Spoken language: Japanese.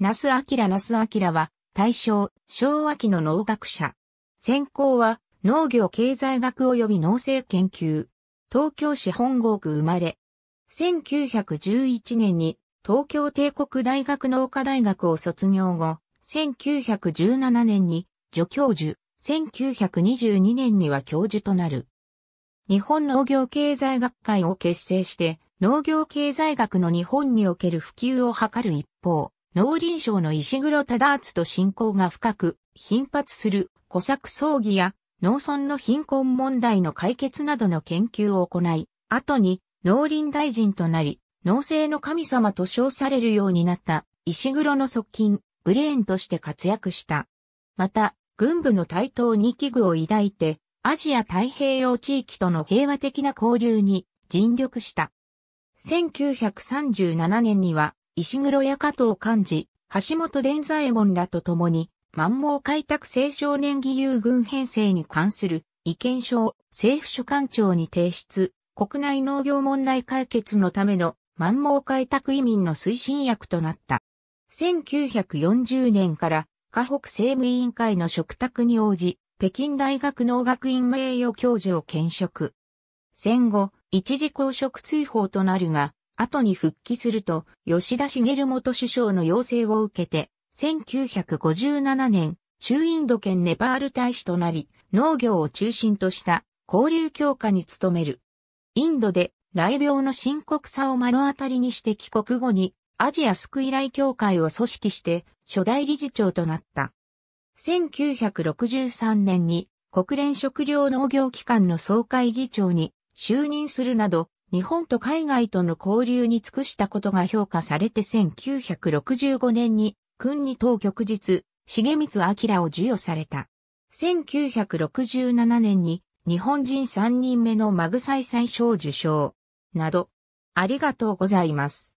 那須明那須明は、大正、昭和期の農学者。専攻は、農業経済学及び農政研究。東京市本郷区生まれ。1911年に、東京帝国大学農科大学を卒業後、1917年に助教授、1922年には教授となる。日本農業経済学会を結成して、農業経済学の日本における普及を図る一方、農林省の石黒忠厚と親交が深く、頻発する小作葬儀や農村の貧困問題の解決などの研究を行い、後に農林大臣となり、農政の神様と称されるようになった石黒の側近、ブレーンとして活躍した。また、軍部の台頭に危惧を抱いて、アジア太平洋地域との平和的な交流に尽力した。1937年には石黒や加藤幹事、橋本伝左衛門らと共に、満蒙開拓青少年義勇軍編成に関する意見書を政府所管庁に提出、国内農業問題解決のための満蒙開拓移民の推進役となった。1940年から、河北政務委員会の嘱託に応じ、北京大学農学院名誉教授を兼職。戦後、一時公職追放となるが、後に復帰すると、吉田茂元首相の要請を受けて、1957年、中インド圏ネパール大使となり、農業を中心とした交流強化に努める。インドで雷病の深刻さを目の当たりにして帰国後に、アジア救い来協会を組織して初代理事長となった。1963年に国連食糧農業機関の総会議長に就任するなど日本と海外との交流に尽くしたことが評価されて1965年に、君に当局日、重光明を授与された。1967年に、日本人3人目のマグサイサイ賞受賞。など、ありがとうございます。